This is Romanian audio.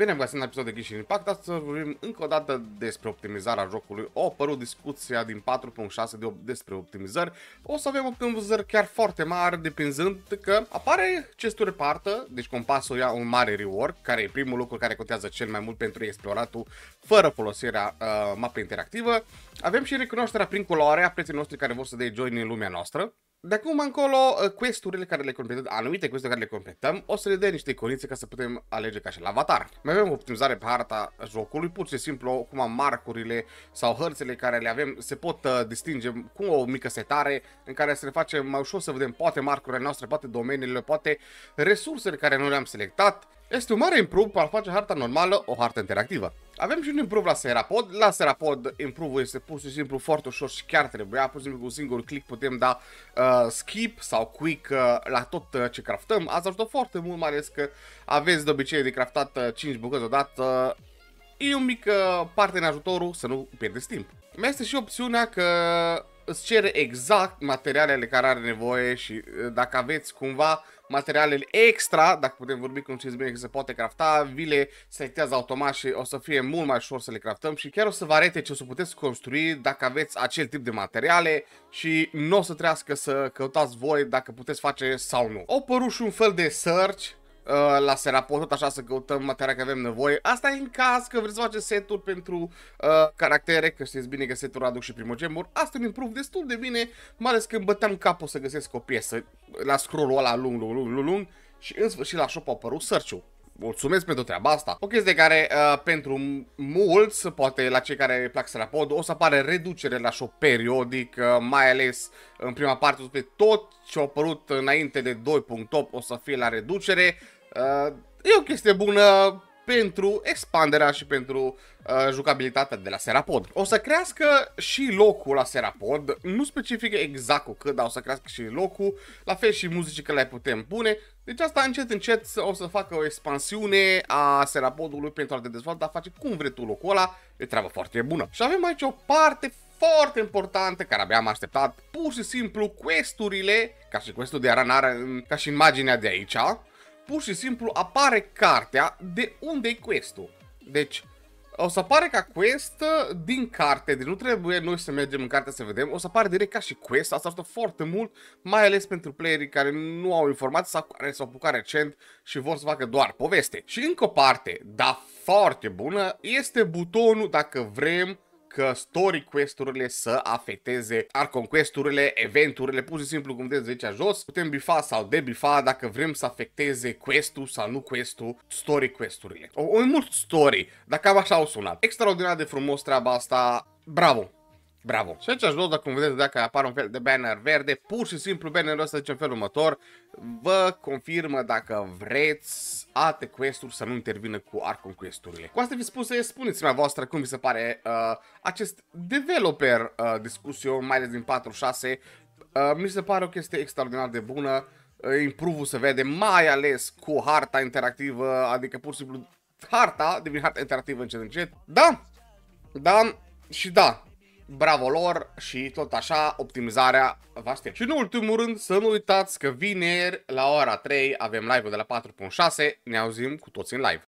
Bine am găsit în episod de Genshin Impact, astăzi vorbim încă o dată despre optimizarea jocului. O apărut discuția din 4.6 de despre optimizări. O să avem optimizări chiar foarte mari, depinzând că apare chesturi partă, deci compasul ia un mare rework, care e primul lucru care contează cel mai mult pentru exploratul fără folosirea uh, mapei interactivă. Avem și recunoașterea prin culoare a prietenii noștri care vor să dea join în lumea noastră de acum încolo, ă, questurile care le completăm, anumite questuri care le completăm, o să le dea niște iconițe ca să putem alege ca și la avatar. Mai avem optimizare pe harta jocului, pur și simplu cum am marcurile sau hărțile care le avem se pot uh, distinge cu o mică setare în care să le facem mai ușor să vedem poate marcurile noastre, poate domeniile, poate resursele care noi le-am selectat. Este un mare improv pentru a face harta normală o hartă interactivă. Avem și un improv la Serapod. La Serapod improv este pur și simplu foarte ușor și chiar trebuia. Pur și simplu cu un singur click putem da uh, skip sau quick uh, la tot uh, ce craftăm. Asta ajută foarte mult, mai ales că aveți de obicei de craftat uh, 5 bucăți odată. Uh, e un mic uh, parte în ajutorul să nu pierdeți timp. Mai este și opțiunea că îți cere exact materialele care are nevoie și uh, dacă aveți cumva materialele extra, dacă putem vorbi cum știți bine că se poate crafta, vi le selectează automat și o să fie mult mai ușor să le craftăm și chiar o să vă arete ce o să puteți construi dacă aveți acel tip de materiale și nu o să trească să căutați voi dacă puteți face sau nu. Au părut și un fel de search la Serapon, tot așa să căutăm materia că avem nevoie. Asta e în caz că vreți să faceți seturi pentru uh, caractere, că știți bine că seturi aduc și primogemuri. Asta îmi improv destul de bine, mai ales când băteam capul să găsesc o piesă la scrollul ăla lung, lung, lung, lung și în sfârșit la shop a apărut search -ul. Mulțumesc pentru treaba asta. O chestie care uh, pentru mulți, poate la cei care plac Serapod, o să apare reducere la shop periodic, uh, mai ales în prima parte, tot ce a apărut înainte de 2.8 o să fie la reducere Uh, e o chestie bună pentru expanderea și pentru uh, jucabilitatea de la Serapod. O să crească și locul la Serapod, nu specific exact cu cât, dar o să crească și locul, la fel și muzicile le putem pune, deci asta încet încet o să facă o expansiune a Serapodului pentru a te dezvolta, face cum vrei tu locul ăla, e treabă foarte bună. Și avem aici o parte foarte importantă care abia am așteptat, pur și simplu questurile, ca și questul de aranare, ca și imaginea de aici, pur și simplu apare cartea de unde e quest-ul. Deci, o să apare ca quest uh, din carte, deci nu trebuie noi să mergem în carte să vedem, o să apare direct ca și quest, asta ajută foarte mult, mai ales pentru playerii care nu au informații sau care s-au apucat recent și vor să facă doar poveste. Și încă o parte, da foarte bună, este butonul, dacă vrem, că story quest-urile să afecteze Arcon quest-urile, eventurile, pur și simplu cum vedeți aici jos, putem bifa sau debifa dacă vrem să afecteze quest-ul sau nu quest-ul, story quest-urile. O, o mult story, dacă am așa au sunat. Extraordinar de frumos treaba asta, bravo! Bravo! Și aș lucru, dacă vedeți, dacă apar un fel de banner verde, pur și simplu bannerul ăsta zice în felul următor, vă confirmă dacă vreți alte quest-uri să nu intervină cu Arcon quest-urile. Cu asta vi spuse, spuneți-mi voastră cum vi se pare uh, acest developer uh, discussion, mai ales din 4-6, uh, mi se pare o chestie extraordinar de bună, uh, improve se vede, mai ales cu harta interactivă, adică pur și simplu harta devine harta interactivă încet încet. Da! Da! Și da, bravo lor și tot așa optimizarea va aștept. Și în ultimul rând să nu uitați că vineri la ora 3 avem live-ul de la 4.6, ne auzim cu toți în live.